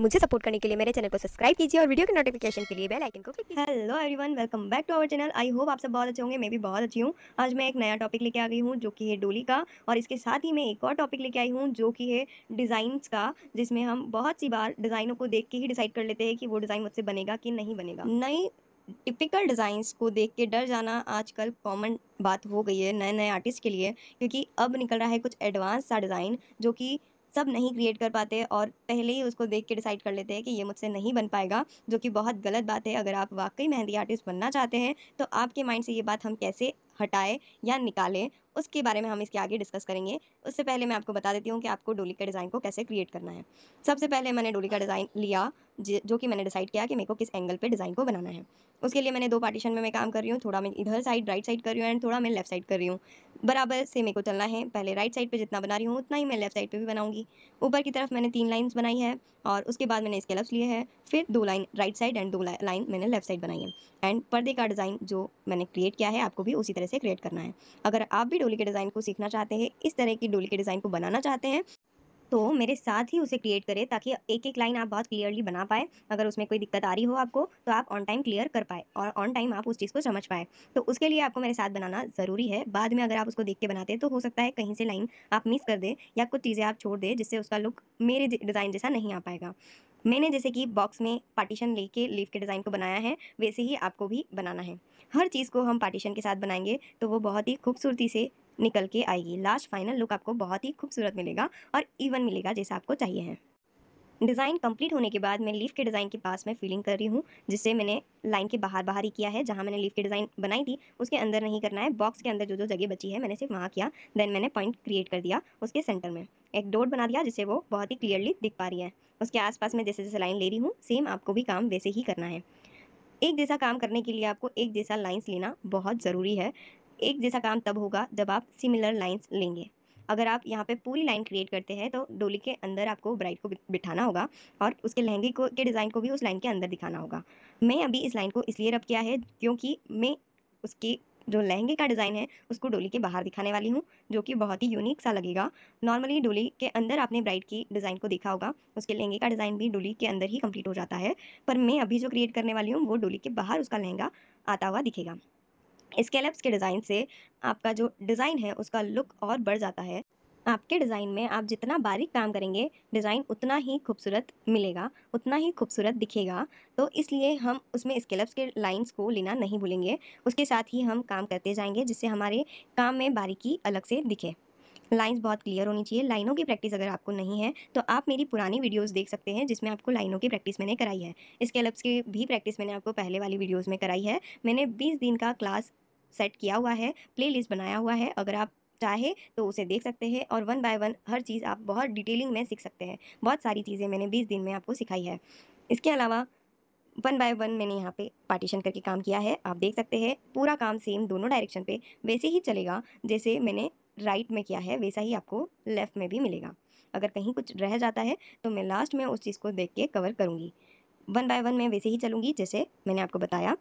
मुझे सपोर्ट करने के लिए मेरे चैनल को सब्सक्राइब कीजिए और वीडियो के नोटिफिकेशन के लिए बेल आइकन को क्लिक कीजिए hello everyone welcome back to our channel I hope आप सब बहुत अच्छे होंगे मैं भी बहुत अच्छी हूँ आज मैं एक नया टॉपिक लेके आ गई हूँ जो कि है डोली का और इसके साथ ही मैं एक और टॉपिक लेके आई हूँ जो कि है डिज़ाइंस का जिसमें हम बहुत सी बार डिज़ाइनों को देख के ही डिसाइड कर लेते हैं कि वो डिज़ाइन मुझसे बनेगा कि नहीं बनेगा नई टिपिकल डिज़ाइंस को देख के डर जाना आजकल कॉमन बात हो गई है नए नए आर्टिस्ट के लिए क्योंकि अब निकल रहा है कुछ एडवांस सा डिज़ाइन जो कि सब नहीं क्रिएट कर पाते और पहले ही उसको देख के डिसाइड कर लेते हैं कि ये मुझसे नहीं बन पाएगा जो कि बहुत गलत बात है अगर आप वाकई मेहंदी आर्टिस्ट बनना चाहते हैं तो आपके माइंड से ये बात हम कैसे हटाएँ या निकालें उसके बारे में हम इसके आगे डिस्कस करेंगे उससे पहले मैं आपको बता देती हूँ कि आपको डोली का डिज़ाइन को कैसे क्रिएट करना है सबसे पहले मैंने डोली का डिज़ाइन लिया जो कि मैंने डिसाइड किया कि मेरे को किस एंगल पर डिज़ाइन को बनाना है उसके लिए मैंने दो पार्टीशन में मैं काम कर रही हूँ थोड़ा मैं इधर साइड राइट साइड कर रही हूँ एंड थोड़ा मैं लेफ्ट साइड कर रही हूँ बराबर से मेरे को चलना है पहले राइट साइड पे जितना बना रही हूँ उतना ही मैं लेफ्ट साइड पे भी बनाऊंगी ऊपर की तरफ मैंने तीन लाइन्स बनाई है और उसके बाद मैंने इसके लफ्स लिए हैं फिर दो लाइन राइट साइड एंड दो लाइन मैंने लेफ्ट साइड बनाई है एंड पर्दे का डिज़ाइन जो मैंने क्रिएट किया है आपको भी उसी तरह से क्रिएट करना है अगर आप भी डोली के डिज़ाइन को सीखना चाहते हैं इस तरह की डोली के डिज़ाइन को बनाना चाहते हैं तो मेरे साथ ही उसे क्रिएट करें ताकि एक एक लाइन आप बहुत क्लियरली बना पाए अगर उसमें कोई दिक्कत आ रही हो आपको तो आप ऑन टाइम क्लियर कर पाए और ऑन टाइम आप उस चीज़ को समझ पाए तो उसके लिए आपको मेरे साथ बनाना ज़रूरी है बाद में अगर आप उसको देख के बनाते हैं तो हो सकता है कहीं से लाइन आप मिस कर दें या कुछ चीज़ें आप छोड़ दें जिससे उसका लुक मेरे डिज़ाइन जैसा नहीं आ पाएगा मैंने जैसे कि बॉक्स में पार्टीशन लेके लीफ के डिज़ाइन को बनाया है वैसे ही आपको भी बनाना है हर चीज़ को हम पार्टीशन के साथ बनाएंगे तो वो बहुत ही खूबसूरती से निकल के आएगी लास्ट फाइनल लुक आपको बहुत ही खूबसूरत मिलेगा और इवन मिलेगा जैसा आपको चाहिए है डिज़ाइन कंप्लीट होने के बाद मैं लीफ के डिज़ाइन के पास में फीलिंग कर रही हूँ जिससे मैंने लाइन के बाहर बाहर ही किया है जहाँ मैंने लीफ के डिज़ाइन बनाई थी उसके अंदर नहीं करना है बॉक्स के अंदर जो जो जगह बची है मैंने सिर्फ वहाँ किया देन मैंने पॉइंट क्रिएट कर दिया उसके सेंटर में एक डोट बना दिया जिसे वो बहुत ही क्लियरली दिख पा रही है उसके आसपास मैं जैसे जैसे लाइन ले रही हूँ सेम आपको भी काम वैसे ही करना है एक जैसा काम करने के लिए आपको एक जैसा लाइन्स लेना बहुत ज़रूरी है एक जैसा काम तब होगा जब आप सिमिलर लाइन्स लेंगे अगर आप यहाँ पे पूरी लाइन क्रिएट करते हैं तो डोली के अंदर आपको ब्राइड को बिठाना होगा और उसके लहंगे को के डिज़ाइन को भी उस लाइन के अंदर दिखाना होगा मैं अभी इस लाइन को इसलिए रब किया है क्योंकि मैं उसकी जो लहंगे का डिज़ाइन है उसको डोली के बाहर दिखाने वाली हूँ जो कि बहुत ही यूनिक सा लगेगा नॉर्मली डोली के अंदर आपने ब्राइड की डिज़ाइन को देखा होगा उसके लहंगे का डिज़ाइन भी डोली के अंदर ही कंप्लीट हो जाता है पर मैं अभी जो क्रिएट करने वाली हूँ वो डोली के बाहर उसका लहंगा आता हुआ दिखेगा स्केलप्स के डिज़ाइन से आपका जो डिज़ाइन है उसका लुक और बढ़ जाता है आपके डिज़ाइन में आप जितना बारीक काम करेंगे डिज़ाइन उतना ही खूबसूरत मिलेगा उतना ही खूबसूरत दिखेगा तो इसलिए हम उसमें स्केलप्स के लाइंस को लेना नहीं भूलेंगे उसके साथ ही हम काम करते जाएंगे जिससे हमारे काम में बारीकी अलग से दिखे लाइंस बहुत क्लियर होनी चाहिए लाइनों की प्रैक्टिस अगर आपको नहीं है तो आप मेरी पुरानी वीडियोस देख सकते हैं जिसमें आपको लाइनों की प्रैक्टिस मैंने कराई है स्केलप्स की भी प्रैक्टिस मैंने आपको पहले वाली वीडियोस में कराई है मैंने 20 दिन का क्लास सेट किया हुआ है प्लेलिस्ट बनाया हुआ है अगर आप चाहे तो उसे देख सकते हैं और वन बाय वन हर चीज़ आप बहुत डिटेलिंग में सीख सकते हैं बहुत सारी चीज़ें मैंने बीस दिन में आपको सिखाई है इसके अलावा वन बाय वन मैंने यहाँ पे पार्टीशन करके काम किया है आप देख सकते हैं पूरा काम सेम दोनों डायरेक्शन पे वैसे ही चलेगा जैसे मैंने राइट में किया है वैसा ही आपको लेफ़्ट में भी मिलेगा अगर कहीं कुछ रह जाता है तो मैं लास्ट में उस चीज़ को देख के कवर करूँगी वन बाय वन मैं वैसे ही चलूँगी जैसे मैंने आपको बताया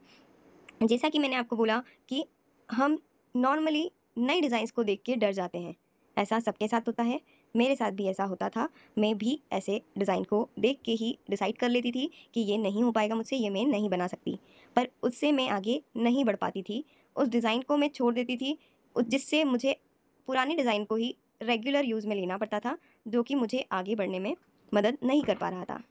जैसा कि मैंने आपको बोला कि हम नॉर्मली नए डिज़ाइंस को देख के डर जाते हैं ऐसा सबके साथ होता है मेरे साथ भी ऐसा होता था मैं भी ऐसे डिज़ाइन को देख के ही डिसाइड कर लेती थी कि ये नहीं हो पाएगा मुझसे ये मैं नहीं बना सकती पर उससे मैं आगे नहीं बढ़ पाती थी उस डिज़ाइन को मैं छोड़ देती थी जिससे मुझे पुराने डिज़ाइन को ही रेगुलर यूज़ में लेना पड़ता था जो कि मुझे आगे बढ़ने में मदद नहीं कर पा रहा था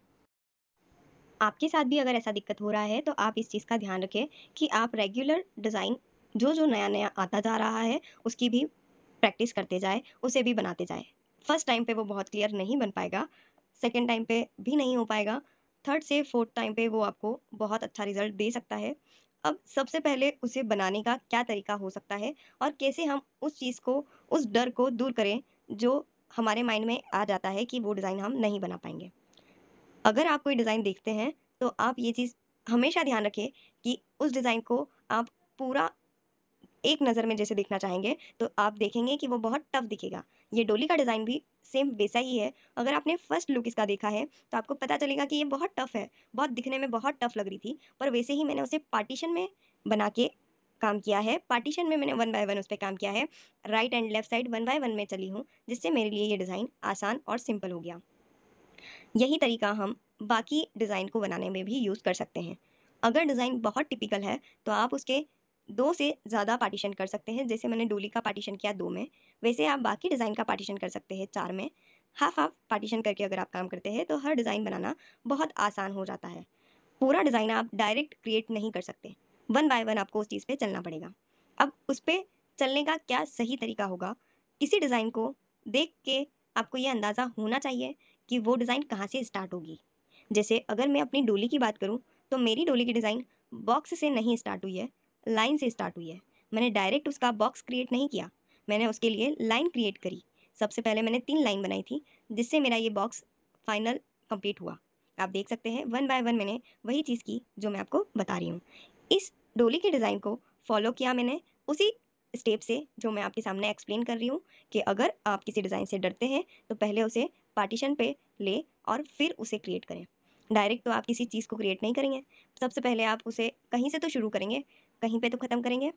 आपके साथ भी अगर ऐसा दिक्कत हो रहा है तो आप इस चीज़ का ध्यान रखें कि आप रेगुलर डिज़ाइन जो जो नया नया आता जा रहा है उसकी भी प्रैक्टिस करते जाए उसे भी बनाते जाए फर्स्ट टाइम पे वो बहुत क्लियर नहीं बन पाएगा सेकेंड टाइम पे भी नहीं हो पाएगा थर्ड से फोर्थ टाइम पे वो आपको बहुत अच्छा रिजल्ट दे सकता है अब सबसे पहले उसे बनाने का क्या तरीका हो सकता है और कैसे हम उस चीज़ को उस डर को दूर करें जो हमारे माइंड में आ जाता है कि वो डिज़ाइन हम नहीं बना पाएंगे अगर आप कोई डिज़ाइन देखते हैं तो आप ये चीज़ हमेशा ध्यान रखें कि उस डिज़ाइन को आप पूरा एक नज़र में जैसे देखना चाहेंगे तो आप देखेंगे कि वो बहुत टफ दिखेगा ये डोली का डिज़ाइन भी सेम वैसा ही है अगर आपने फर्स्ट लुक इसका देखा है तो आपको पता चलेगा कि ये बहुत टफ है बहुत दिखने में बहुत टफ लग रही थी पर वैसे ही मैंने उसे पार्टीशन में बना के काम किया है पार्टीशन में मैंने वन बाय वन उस पर काम किया है right and left side one by one में चली हूँ जिससे मेरे लिए ये डिज़ाइन आसान और सिंपल हो गया यही तरीका हम बाकी डिज़ाइन को बनाने में भी यूज़ कर सकते हैं अगर डिज़ाइन बहुत टिपिकल है तो आप उसके दो से ज़्यादा पार्टीशन कर सकते हैं जैसे मैंने डोली का पार्टीशन किया दो में वैसे आप बाकी डिज़ाइन का पार्टीशन कर सकते हैं चार में हाफ हाफ पार्टीशन करके अगर आप काम करते हैं तो हर डिज़ाइन बनाना बहुत आसान हो जाता है पूरा डिज़ाइन आप डायरेक्ट क्रिएट नहीं कर सकते वन बाय वन आपको उस चीज़ पर चलना पड़ेगा अब उस पर चलने का क्या सही तरीका होगा किसी डिज़ाइन को देख के आपको ये अंदाज़ा होना चाहिए कि वो डिज़ाइन कहाँ से स्टार्ट होगी जैसे अगर मैं अपनी डोली की बात करूँ तो मेरी डोली की डिज़ाइन बॉक्स से नहीं स्टार्ट हुई है लाइन से स्टार्ट हुई है मैंने डायरेक्ट उसका बॉक्स क्रिएट नहीं किया मैंने उसके लिए लाइन क्रिएट करी सबसे पहले मैंने तीन लाइन बनाई थी जिससे मेरा ये बॉक्स फाइनल कंप्लीट हुआ आप देख सकते हैं वन बाय वन मैंने वही चीज़ की जो मैं आपको बता रही हूँ इस डोली के डिज़ाइन को फॉलो किया मैंने उसी स्टेप से जो मैं आपके सामने एक्सप्लेन कर रही हूँ कि अगर आप किसी डिज़ाइन से डरते हैं तो पहले उसे पार्टीशन पे ले और फिर उसे क्रिएट करें डायरेक्ट तो आप किसी चीज़ को क्रिएट नहीं करेंगे सबसे पहले आप उसे कहीं से तो शुरू करेंगे कहीं पे तो ख़त्म करेंगे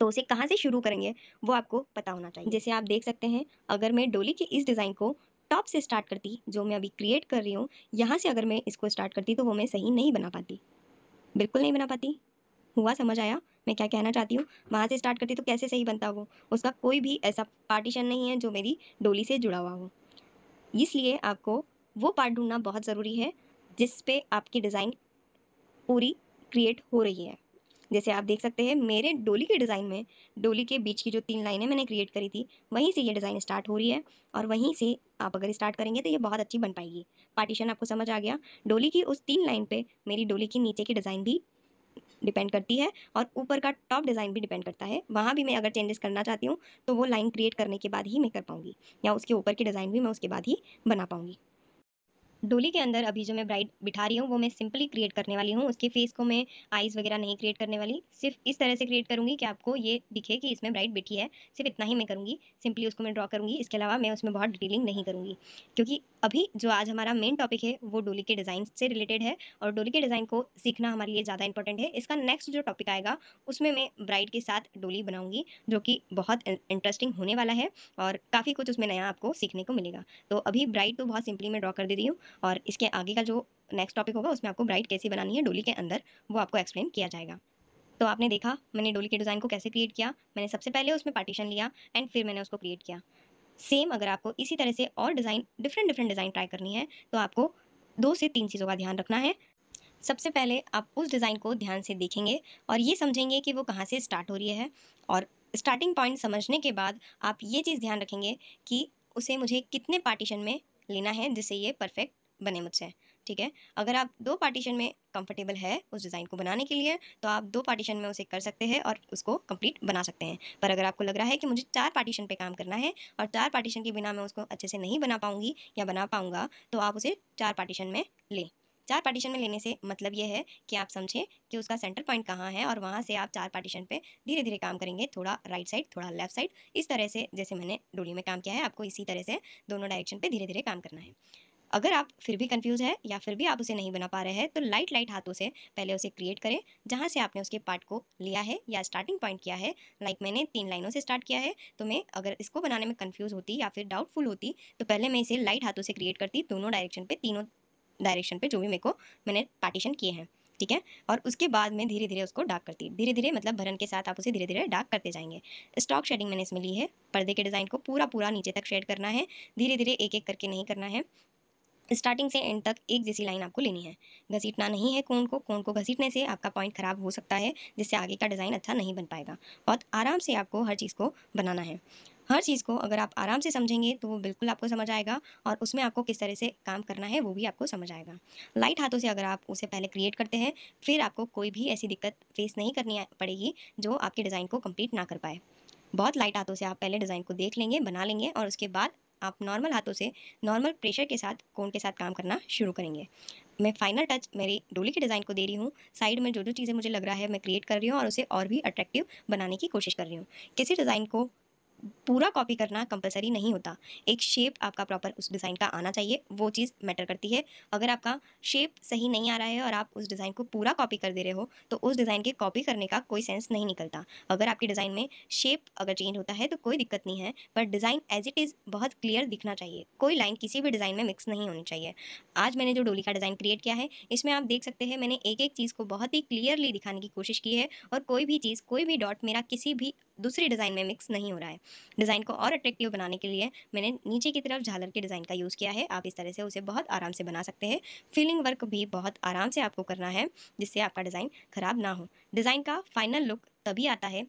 तो उसे कहाँ से शुरू करेंगे वो आपको पता होना चाहिए जैसे आप देख सकते हैं अगर मैं डोली की इस डिज़ाइन को टॉप से स्टार्ट करती जो मैं अभी क्रिएट कर रही हूँ यहाँ से अगर मैं इसको स्टार्ट करती तो वो मैं सही नहीं बना पाती बिल्कुल नहीं बना पाती हुआ समझ आया मैं क्या कहना चाहती हूँ वहाँ से स्टार्ट करती तो कैसे सही बनता वो उसका कोई भी ऐसा पार्टीशन नहीं है जो मेरी डोली से जुड़ा हुआ हो इसलिए आपको वो पार्ट ढूंढना बहुत ज़रूरी है जिस पे आपकी डिज़ाइन पूरी क्रिएट हो रही है जैसे आप देख सकते हैं मेरे डोली के डिज़ाइन में डोली के बीच की जो तीन लाइनें मैंने क्रिएट करी थी वहीं से ये डिज़ाइन स्टार्ट हो रही है और वहीं से आप अगर स्टार्ट करेंगे तो ये बहुत अच्छी बन पाएगी पार्टीशन आपको समझ आ गया डोली की उस तीन लाइन पर मेरी डोली की नीचे की डिज़ाइन भी डिपेंड करती है और ऊपर का टॉप डिज़ाइन भी डिपेंड करता है वहाँ भी मैं अगर चेंजेस करना चाहती हूँ तो वो लाइन क्रिएट करने के बाद ही मैं कर पाऊँगी या उसके ऊपर की डिज़ाइन भी मैं उसके बाद ही बना पाऊँगी डोली के अंदर अभी जो मैं ब्राइड बिठा रही हूँ वो मैं सिंपली क्रिएट करने वाली हूँ उसके फेस को मैं आइज़ वगैरह नहीं क्रिएट करने वाली सिर्फ इस तरह से क्रिएट करूँगी कि आपको ये दिखे कि इसमें ब्राइड बिठी है सिर्फ इतना ही मैं करूँगी सिंपली उसको मैं ड्रॉ करूँगी इसके अलावा मैं उसमें बहुत डिटेलिंग नहीं करूँगी क्योंकि अभी जो आज हमारा मेन टॉपिक है वो डोली के डिज़ाइन से रिलेटेड है और डोली के डिज़ाइन को सीखना हमारे लिए ज़्यादा इंपॉर्टेंट है इसका नेक्स्ट जो टॉपिक आएगा उसमें मैं ब्राइड के साथ डोली बनाऊँगी जो कि बहुत इंटरेस्टिंग होने वाला है और काफ़ी कुछ उसमें नया आपको सीखने को मिलेगा तो अभी ब्राइड तो बहुत सिंपली मैं ड्रॉ कर दे रही हूँ और इसके आगे का जो नेक्स्ट टॉपिक होगा उसमें आपको ब्राइट कैसे बनानी है डोली के अंदर वो आपको एक्सप्लेन किया जाएगा तो आपने देखा मैंने डोली के डिज़ाइन को कैसे क्रिएट किया मैंने सबसे पहले उसमें पार्टीशन लिया एंड फिर मैंने उसको क्रिएट किया सेम अगर आपको इसी तरह से और design different different design try करनी है तो आपको दो से तीन चीज़ों का ध्यान रखना है सबसे पहले आप उस डिज़ाइन को ध्यान से देखेंगे और ये समझेंगे कि वो कहाँ से स्टार्ट हो रही है और स्टार्टिंग पॉइंट समझने के बाद आप ये चीज़ ध्यान रखेंगे कि उसे मुझे कितने पार्टीशन में लेना है जिससे ये परफेक्ट बने मुझसे ठीक है अगर आप दो पार्टीशन में कंफर्टेबल है उस डिज़ाइन को बनाने के लिए तो आप दो पार्टीशन में उसे कर सकते हैं और उसको कंप्लीट बना सकते हैं पर अगर आपको लग रहा है कि मुझे चार पार्टीशन पे काम करना है और चार पार्टीशन के बिना मैं उसको अच्छे से नहीं बना पाऊँगी या बना पाऊँगा तो आप उसे चार पार्टीशन में लें चार पार्टीशन में लेने से मतलब ये है कि आप समझें कि उसका सेंटर पॉइंट कहाँ है और वहाँ से आप चार पार्टीशन पे धीरे धीरे काम करेंगे थोड़ा राइट साइड थोड़ा लेफ्ट साइड इस तरह से जैसे मैंने डोली में काम किया है आपको इसी तरह से दोनों डायरेक्शन पे धीरे धीरे काम करना है अगर आप फिर भी कंफ्यूज है या फिर भी आप उसे नहीं बना पा रहे हैं तो लाइट लाइट हाथों से पहले उसे क्रिएट करें जहाँ से आपने उसके पार्ट को लिया है या स्टार्टिंग पॉइंट किया है लाइक मैंने तीन लाइनों से स्टार्ट किया है तो मैं अगर इसको बनाने में कन्फ्यूज़ होती या फिर डाउटफुल होती तो पहले मैं इसे लाइट हाथों से क्रिएट करती दोनों डायरेक्शन पर तीनों डायरेक्शन पर जो भी मेरे को मैंने पार्टीशन किए हैं ठीक है और उसके बाद में धीरे धीरे उसको डार्क करती धीरे धीरे मतलब भरन के साथ आप उसे धीरे धीरे डार्क करते जाएंगे स्टॉक शेडिंग मैंने इसमें ली है पर्दे के डिज़ाइन को पूरा पूरा नीचे तक शेड करना है धीरे धीरे एक एक करके नहीं करना है स्टार्टिंग से एंड तक एक जैसी लाइन आपको लेनी है घसीटना नहीं है कोण को कोण को घसीटने से आपका पॉइंट ख़राब हो सकता है जिससे आगे का डिज़ाइन अच्छा नहीं बन पाएगा बहुत आराम से आपको हर चीज़ को बनाना है हर चीज़ को अगर आप आराम से समझेंगे तो वो बिल्कुल आपको समझ आएगा और उसमें आपको किस तरह से काम करना है वो भी आपको समझ आएगा लाइट हाथों से अगर आप उसे पहले क्रिएट करते हैं फिर आपको कोई भी ऐसी दिक्कत फेस नहीं करनी पड़ेगी जो आपके डिज़ाइन को कंप्लीट ना कर पाए बहुत लाइट हाथों से आप पहले डिज़ाइन को देख लेंगे बना लेंगे और उसके बाद आप नॉर्मल हाथों से नॉर्मल प्रेशर के साथ कोन के साथ काम करना शुरू करेंगे मैं फाइनल टच मेरी डोली के डिज़ाइन को दे रही हूँ साइड में जो जो चीज़ें मुझे लग रहा है मैं क्रिएट कर रही हूँ और उसे और भी अट्रैक्टिव बनाने की कोशिश कर रही हूँ किसी डिज़ाइन को पूरा कॉपी करना कंपलसरी नहीं होता एक शेप आपका प्रॉपर उस डिज़ाइन का आना चाहिए वो चीज़ मैटर करती है अगर आपका शेप सही नहीं आ रहा है और आप उस डिज़ाइन को पूरा कॉपी कर दे रहे हो तो उस डिज़ाइन के कॉपी करने का कोई सेंस नहीं निकलता अगर आपके डिज़ाइन में शेप अगर चेंज होता है तो कोई दिक्कत नहीं है पर डिज़ाइन एज इट इज़ बहुत क्लियर दिखना चाहिए कोई लाइन किसी भी डिज़ाइन में मिक्स नहीं होनी चाहिए आज मैंने जो डोली का डिज़ाइन क्रिएट किया है इसमें आप देख सकते हैं मैंने एक एक चीज़ को बहुत ही क्लियरली दिखाने की कोशिश की है और कोई भी चीज़ कोई भी डॉट मेरा किसी भी दूसरी डिज़ाइन में मिक्स नहीं हो रहा है डिज़ाइन को और अट्रैक्टिव बनाने के लिए मैंने नीचे की तरफ झालर के डिज़ाइन का यूज़ किया है आप इस तरह से उसे बहुत आराम से बना सकते हैं फिलिंग वर्क भी बहुत आराम से आपको करना है जिससे आपका डिज़ाइन ख़राब ना हो डिज़ाइन का फाइनल लुक तभी आता है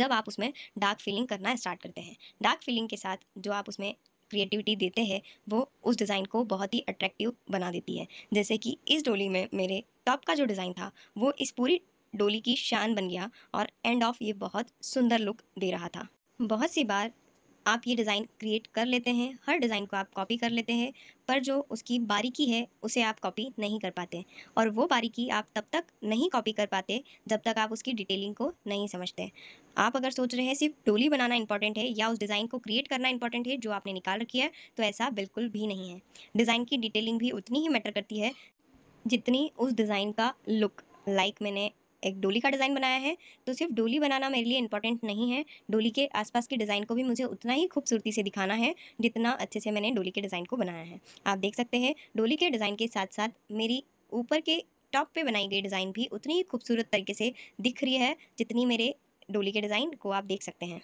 जब आप उसमें डार्क फिलिंग करना स्टार्ट करते हैं डार्क फिलिंग के साथ जो आप उसमें क्रिएटिविटी देते हैं वो उस डिज़ाइन को बहुत ही अट्रैक्टिव बना देती है जैसे कि इस डोली में मेरे टॉप का जो डिज़ाइन था वो इस पूरी डोली की शान बन गया और एंड ऑफ ये बहुत सुंदर लुक दे रहा था बहुत सी बार आप ये डिज़ाइन क्रिएट कर लेते हैं हर डिज़ाइन को आप कॉपी कर लेते हैं पर जो उसकी बारीकी है उसे आप कॉपी नहीं कर पाते और वो बारीकी आप तब तक नहीं कॉपी कर पाते जब तक आप उसकी डिटेलिंग को नहीं समझते आप अगर सोच रहे हैं सिर्फ डोली बनाना इंपॉर्टेंट है या उस डिज़ाइन को क्रिएट करना इंपॉर्टेंट है जो आपने निकाल रखी है तो ऐसा बिल्कुल भी नहीं है डिज़ाइन की डिटेलिंग भी उतनी ही मैटर करती है जितनी उस डिज़ाइन का लुक लाइक मैंने एक डोली का डिज़ाइन बनाया है तो सिर्फ डोली बनाना मेरे लिए इंपॉर्टेंट नहीं है डोली के आसपास के डिज़ाइन को भी मुझे उतना ही खूबसूरती से दिखाना है जितना अच्छे से मैंने डोली के डिज़ाइन को बनाया है आप देख सकते हैं डोली के डिज़ाइन के साथ साथ मेरी ऊपर के टॉप पे बनाई गई डिज़ाइन भी उतनी ही खूबसूरत तरीके से दिख रही है जितनी मेरे डोली के डिज़ाइन को आप देख सकते हैं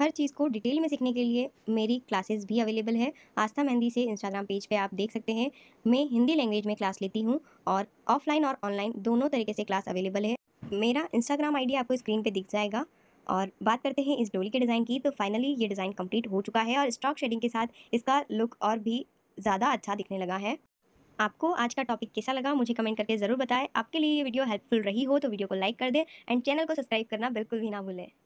हर चीज़ को डिटेल में सीखने के लिए मेरी क्लासेस भी अवेलेबल है आस्था मेहंदी से इंस्टाग्राम पेज पे आप देख सकते हैं मैं हिंदी लैंग्वेज में क्लास लेती हूँ और ऑफलाइन और ऑनलाइन दोनों तरीके से क्लास अवेलेबल है मेरा इंस्टाग्राम आईडी आपको स्क्रीन पे दिख जाएगा और बात करते हैं इस डोली के डिज़ाइन की तो फाइनली ये डिज़ाइन कंप्लीट हो चुका है और स्टॉक शेडिंग के साथ इसका लुक और भी ज़्यादा अच्छा दिखने लगा है आपको आज का टॉपिक कैसा लगा मुझे कमेंट करके ज़रूर बताएं आपके लिए ये वीडियो हेल्पफुल रही हो तो वीडियो को लाइक कर दें एंड चैनल को सब्सक्राइब करना बिल्कुल भी ना भूलें